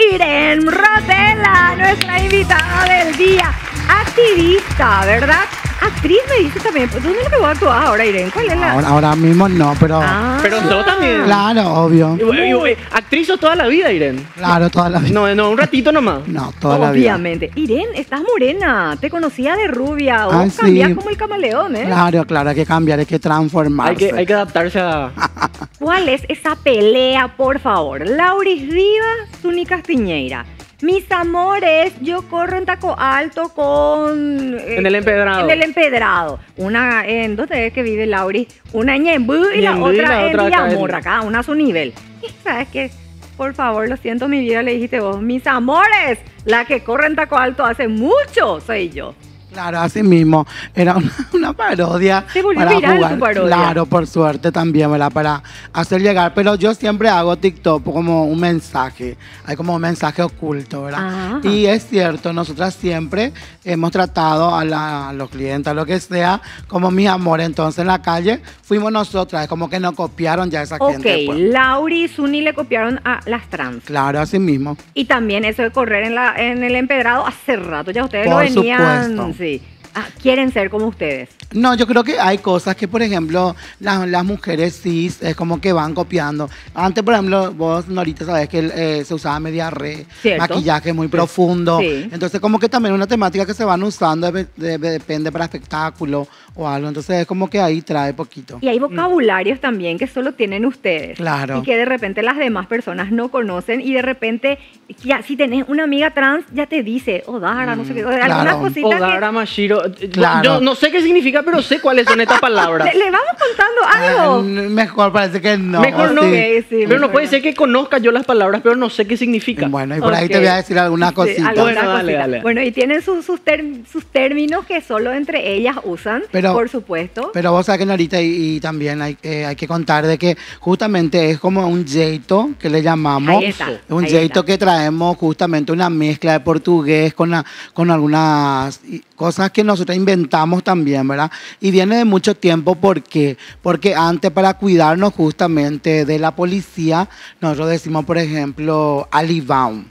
Irene Rotella, nuestra invitada del día, activista, ¿verdad? actriz me dice también. Pues, ¿Dónde lo que voy a actuar ahora, Irene? ¿Cuál es la...? Ahora, ahora mismo no, pero... Ah. Pero yo ah. también. Claro, obvio. Uh. actriz toda la vida, Irene. Claro, toda la vida. No, no, un ratito nomás. No, toda la vida. Obviamente. Irene, estás morena. Te conocía de rubia. Ah, Vos como el camaleón, ¿eh? Claro, claro, hay que cambiar, hay que transformarse. Hay que, adaptarse a... ¿Cuál es esa pelea, por favor? Lauris Rivas, Zuni Castiñeira. Mis amores, yo corro en taco alto con... en el este, empedrado. En el empedrado. Una, ¿en dónde es que vive Lauri? Una en y, la otra en Villamorra, cada una a su nivel. sabes que, por favor, lo siento, mi vida, le dijiste vos, mis amores, la que corre en taco alto hace mucho soy yo. Claro, así mismo. Era una, parodia. Se volvió para jugar. tu parodia. Claro, por suerte también, ¿verdad? Para hacer llegar. Pero yo siempre hago TikTok como un mensaje. Hay como un mensaje oculto, ¿verdad? Y es cierto, nosotras siempre hemos tratado a, los clientes, a lo que sea, como mi amor. Entonces en la calle fuimos nosotras, es como que nos copiaron ya esa gente. Ok, pues. Lauri y Sunny le copiaron a las trans. Claro, así mismo. Y también eso de correr en, la, en el empedrado hace rato, ya ustedes lo venían. Supuesto. Sí. City Ah, quieren ser como ustedes. No, yo creo que hay cosas que, por ejemplo, las, mujeres cis es como que van copiando. Antes, por ejemplo, vos, Norita, sabes que eh, se usaba media red, maquillaje muy profundo. Entonces, como que también una temática que se van usando depende para espectáculo o algo. Entonces, es como que ahí trae poquito. Y hay vocabularios también que solo tienen ustedes. Claro. Y que de repente las demás personas no conocen y de repente, ya, si tenés una amiga trans, ya te dice, Odara, oh, Dara, no sé qué, o, claro. algunas cositas. Odara Mashiro, yo no sé qué significa, pero sé cuáles son estas palabras. ¿Le, vamos contando algo? mejor parece que no. Mejor no. pero no puede ser que conozca yo las palabras, pero no sé qué significa. Bueno, y por ahí te voy a decir algunas cositas. bueno, y tienen sus, términos que solo entre ellas usan, por supuesto. Pero vos sabés que ahorita y, también eh, hay, que contar de que justamente es como un jeito que le llamamos. un jeito que traemos justamente una mezcla de portugués con, con algunas cosas que nosotros inventamos también, ¿verdad? Y viene de mucho tiempo porque, porque antes para cuidarnos justamente de la policía, nosotros decimos, por ejemplo, Alibaum.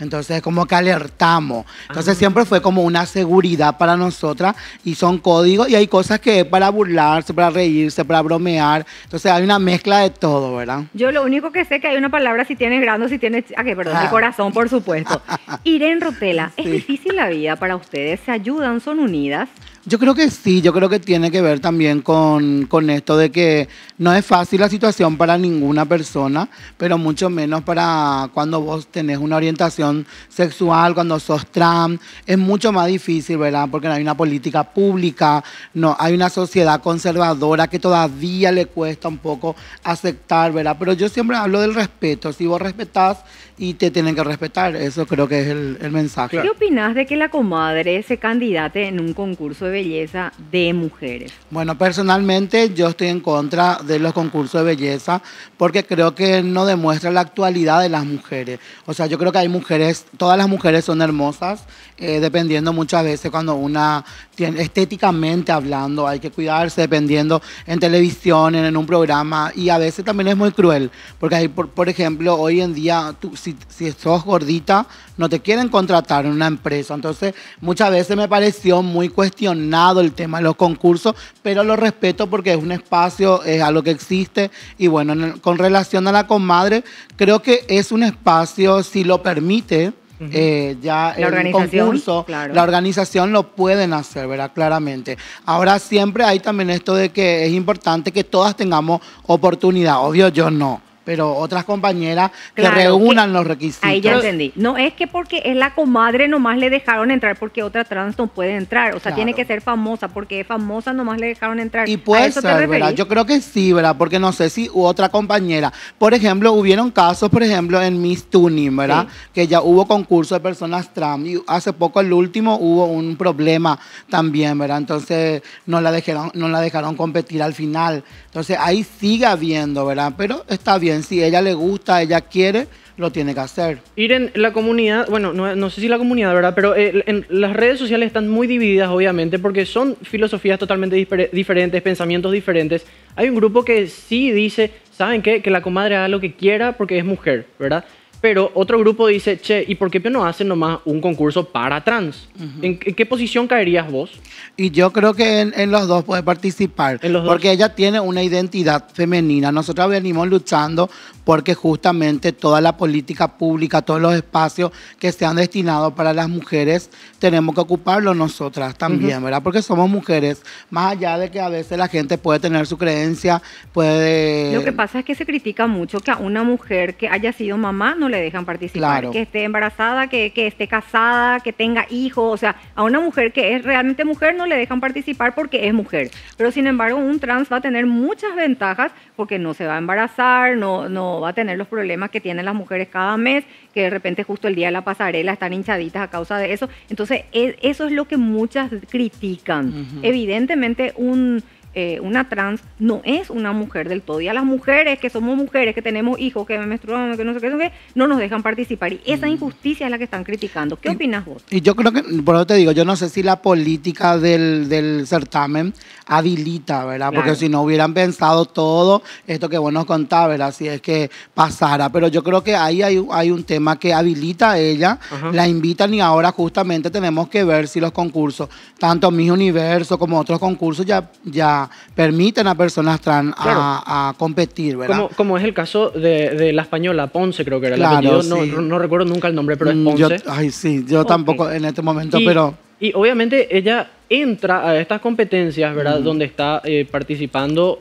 Entonces, como que alertamos. Entonces, ah. siempre fue como una seguridad para nosotras y son códigos y hay cosas que es para burlarse, para reírse, para bromear. Entonces, hay una mezcla de todo, ¿verdad? Yo lo único que sé que hay una palabra si tienes grano, si tienes. Ah, que perdón, ah. corazón, por supuesto. Irene Rotela, ¿es difícil la vida para ustedes? ¿Se ayudan? ¿Son unidas? Yo creo que sí, yo creo que tiene que ver también con, con, esto de que no es fácil la situación para ninguna persona, pero mucho menos para cuando vos tenés una orientación sexual, cuando sos trans, es mucho más difícil, ¿verdad? Porque no hay una política pública, no, hay una sociedad conservadora que todavía le cuesta un poco aceptar, ¿verdad? Pero yo siempre hablo del respeto, si vos respetás y te tienen que respetar, eso creo que es el, mensaje. ¿Qué opinas de que la comadre se candidate en un concurso de belleza de mujeres? Bueno, personalmente yo estoy en contra de los concursos de belleza porque creo que no demuestra la actualidad de las mujeres. O sea, yo creo que hay mujeres, todas las mujeres son hermosas, eh, dependiendo muchas veces cuando una tiene, estéticamente hablando, hay que cuidarse dependiendo en televisión, en, un programa y a veces también es muy cruel porque hay, por, ejemplo, hoy en día tú, si, si sos gordita, no te quieren contratar en una empresa. Entonces, muchas veces me pareció muy cuestionado el tema de los concursos, pero lo respeto porque es un espacio, a lo que existe. Y bueno, con relación a la comadre, creo que es un espacio, si lo permite, eh, ya el concurso, la organización lo pueden hacer, ¿verdad? Claramente. Ahora siempre hay también esto de que es importante que todas tengamos oportunidad. Obvio, yo no pero otras compañeras que reúnan los requisitos. Ahí ya entendí. No es que porque es la comadre nomás le dejaron entrar porque otra trans no puede entrar. O sea, tiene que ser famosa porque es famosa nomás le dejaron entrar. Y puede ser, ¿verdad? Yo creo que sí, ¿verdad? Porque no sé si otra compañera. Por ejemplo, hubieron casos, por ejemplo, en Miss Tuning, ¿verdad? Que ya hubo concurso de personas trans y hace poco el último hubo un problema también, ¿verdad? Entonces no la dejaron, no la dejaron competir al final. Entonces ahí sigue habiendo, ¿verdad? Pero está bien si si ella le gusta, ella quiere, lo tiene que hacer. Ir en la comunidad, bueno, no, no sé si la comunidad, ¿verdad? Pero eh, en, las redes sociales están muy divididas, obviamente, porque son filosofías totalmente diferentes, pensamientos diferentes. Hay un grupo que sí dice, ¿saben qué? Que la comadre haga lo que quiera porque es mujer, ¿verdad? Pero otro grupo dice, che, ¿y por qué no hacen nomás un concurso para trans? ¿En, qué posición caerías vos? Y yo creo que en, los dos puede participar. Porque ella tiene una identidad femenina. Nosotros venimos luchando porque justamente toda la política pública, todos los espacios que se han destinado para las mujeres, tenemos que ocuparlos nosotras también, ¿verdad? Porque somos mujeres, más allá de que a veces la gente puede tener su creencia, puede... Lo que pasa es que se critica mucho que a una mujer que haya sido mamá no le dejan participar, que esté embarazada, que, esté casada, que tenga hijos, o sea, a una mujer que es realmente mujer no le dejan participar porque es mujer. Pero sin embargo, un trans va a tener muchas ventajas porque no se va a embarazar, no, no va a tener los problemas que tienen las mujeres cada mes, que de repente justo el día de la pasarela están hinchaditas a causa de eso. Entonces, e, eso es lo que muchas critican. Evidentemente, un eh, una trans no es una mujer del todo. Y a las mujeres que somos mujeres, que tenemos hijos, que menstruamos, que no sé qué, no nos dejan participar. Y esa mm. injusticia es la que están criticando. ¿Qué opinas vos? Y yo creo que, por eso te digo, yo no sé si la política del, certamen habilita, ¿verdad? Porque si no hubieran pensado todo esto que vos nos contás, ¿verdad? Si es que pasara. Pero yo creo que ahí hay, hay un tema que habilita a ella, la invitan y ahora justamente tenemos que ver si los concursos, tanto Mis Universo como otros concursos ya... ya permiten a personas trans a, competir, ¿verdad? Como, es el caso de, la española Ponce, creo que era claro, la sí. no, recuerdo nunca el nombre, pero es mm, Ponce. ay, sí, yo tampoco en este momento, pero... Y obviamente ella entra a estas competencias, ¿verdad? Donde está eh, participando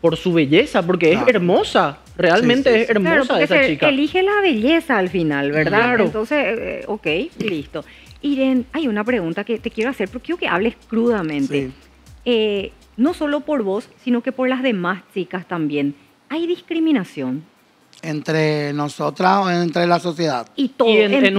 por su belleza, porque es hermosa. Realmente es hermosa chica. esa se chica. Elige la belleza al final, ¿verdad? Entonces, eh, ok, listo. Irene, hay una pregunta que te quiero hacer, porque quiero que hables crudamente. Eh, no solo por vos, sino que por las demás chicas también. ¿Hay discriminación? entre nosotras o entre la sociedad. Y todo. Y en,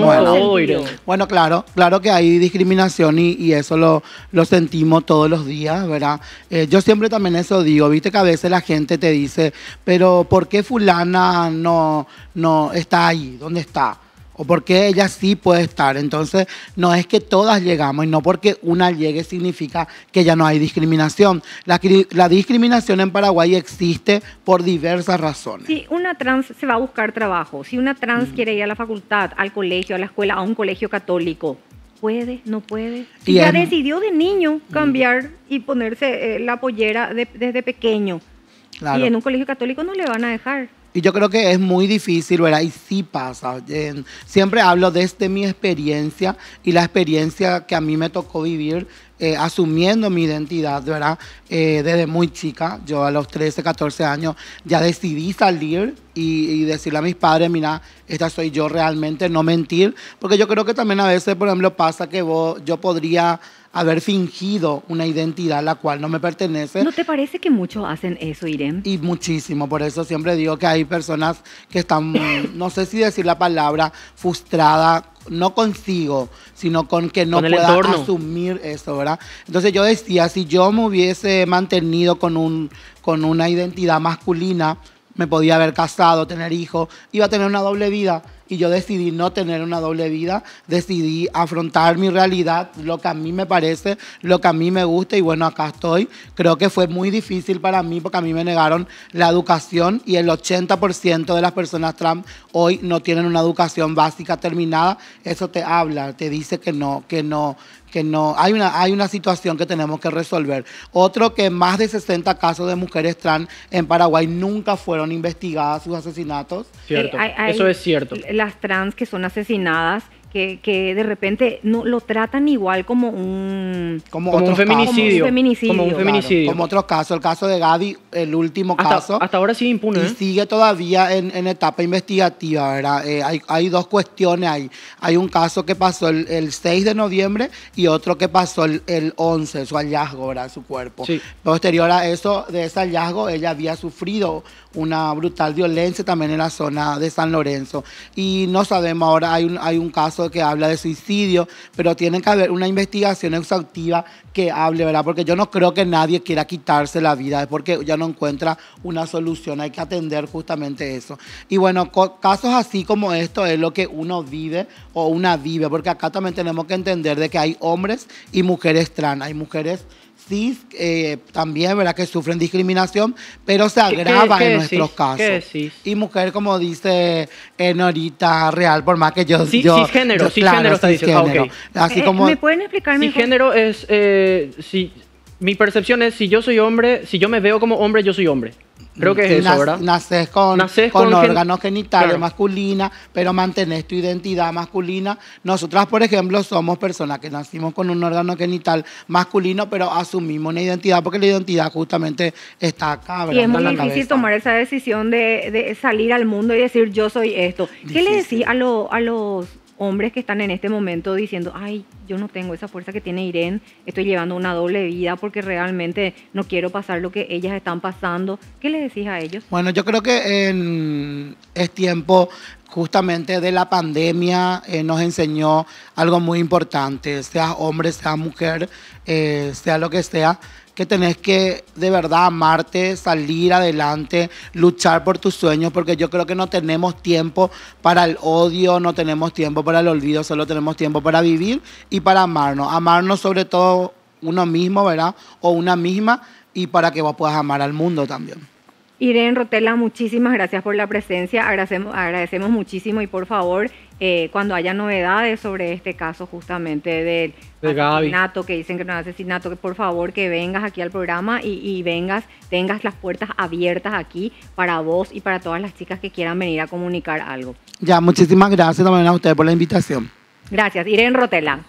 bueno, claro, claro que hay discriminación y, y eso lo, lo, sentimos todos los días, ¿verdad? Eh, yo siempre también eso digo, viste que a veces la gente te dice, pero ¿por qué fulana no, no está ahí? ¿Dónde está? o porque ella sí puede estar. Entonces, no es que todas llegamos y no porque una llegue significa que ya no hay discriminación. La, discriminación en Paraguay existe por diversas razones. Si una trans se va a buscar trabajo, si una trans mm. quiere ir a la facultad, al colegio, a la escuela, a un colegio católico, puede, no puede. ya decidió de niño mm. cambiar y ponerse eh, la pollera desde pequeño. Y en un colegio católico no le van a dejar. Y yo creo que es muy difícil, ¿verdad? Y sí pasa. siempre hablo desde mi experiencia y la experiencia que a mí me tocó vivir eh, asumiendo mi identidad, ¿verdad? Eh, desde muy chica, yo a los 13, 14 años ya decidí salir y, decirle a mis padres, mira, esta soy yo realmente, no mentir, porque yo creo que también a veces, por ejemplo, pasa que yo podría haber fingido una identidad a la cual no me pertenece. ¿No te parece que muchos hacen eso, Irene? Y muchísimo, por eso siempre digo que hay personas que están, no sé si decir la palabra, frustrada, no consigo, sino con que no pueda asumir eso, ¿verdad? Entonces yo decía, si yo me hubiese mantenido con, un, con una identidad masculina, me podía haber casado, tener hijos, iba a tener una doble vida y yo decidí no tener una doble vida, decidí afrontar mi realidad, lo que a mí me parece, lo que a mí me gusta y bueno, acá estoy. Creo que fue muy difícil para mí porque a mí me negaron la educación y el 80% de las personas trans hoy no tienen una educación básica terminada. Eso te habla, te dice que no, que no, que no, hay una, hay una situación que tenemos que resolver. Otro que más de 60 casos de mujeres trans en Paraguay nunca fueron investigadas sus asesinatos. Cierto, eh, eso es cierto. Las trans que son asesinadas que, de repente no lo tratan igual como un como, como feminicidio, como un feminicidio como otro caso el caso de Gaby el último caso hasta ahora sigue impune y ¿eh? sigue todavía en, etapa investigativa verdad eh, hay, hay, dos cuestiones ahí hay un caso que pasó el, 6 de noviembre y otro que pasó el, 11 su hallazgo verdad su cuerpo posterior a eso de ese hallazgo ella había sufrido una brutal violencia también en la zona de San Lorenzo y no sabemos ahora hay un hay un caso que habla de suicidio, pero tiene que haber una investigación exhaustiva que hable, ¿verdad? Porque yo no creo que nadie quiera quitarse la vida, es porque ya no encuentra una solución, hay que atender justamente eso. Y bueno, casos así como esto es lo que uno vive o una vive, porque acá también tenemos que entender de que hay hombres y mujeres trans, hay mujeres cis eh, también, ¿verdad? Que sufren discriminación, pero se agrava en nuestros casos. Y mujer, como dice Norita Real, por más que yo... Sí, cisgénero, sí cisgénero, claro, Así eh, como, ¿Me pueden explicar mejor? género es... Eh, mi percepción es, si yo soy hombre, si yo me veo como hombre, yo soy hombre. Creo que es eso, ¿verdad? Naces con, órganos genitales masculina, pero mantienes tu identidad masculina. Nosotras, por ejemplo, somos personas que nacimos con un órgano genital masculino, pero asumimos una identidad porque la identidad justamente está acá. Y es muy difícil tomar esa decisión de, salir al mundo y decir yo soy esto. ¿Qué le decís a, lo, a los hombres que están en este momento diciendo, ay, yo no tengo esa fuerza que tiene Irene, estoy llevando una doble vida porque realmente no quiero pasar lo que ellas están pasando. ¿Qué le decís a ellos? Bueno, yo creo que en, es tiempo justamente de la pandemia eh, nos enseñó algo muy importante, sea hombre, sea mujer, eh, sea lo que sea, que tenés que de verdad amarte, salir adelante, luchar por tus sueños, porque yo creo que no tenemos tiempo para el odio, no tenemos tiempo para el olvido, solo tenemos tiempo para vivir y para amarnos. Amarnos sobre todo uno mismo, ¿verdad? O una misma, y para que vos puedas amar al mundo también. Irene Rotela, muchísimas gracias por la presencia. Agradecemos, muchísimo y por favor, eh, cuando haya novedades sobre este caso justamente del de asesinato, que dicen que no es asesinato, que por favor que vengas aquí al programa y, vengas, tengas las puertas abiertas aquí para vos y para todas las chicas que quieran venir a comunicar algo. Ya, muchísimas gracias también a ustedes por la invitación. Gracias, Irene Rotela.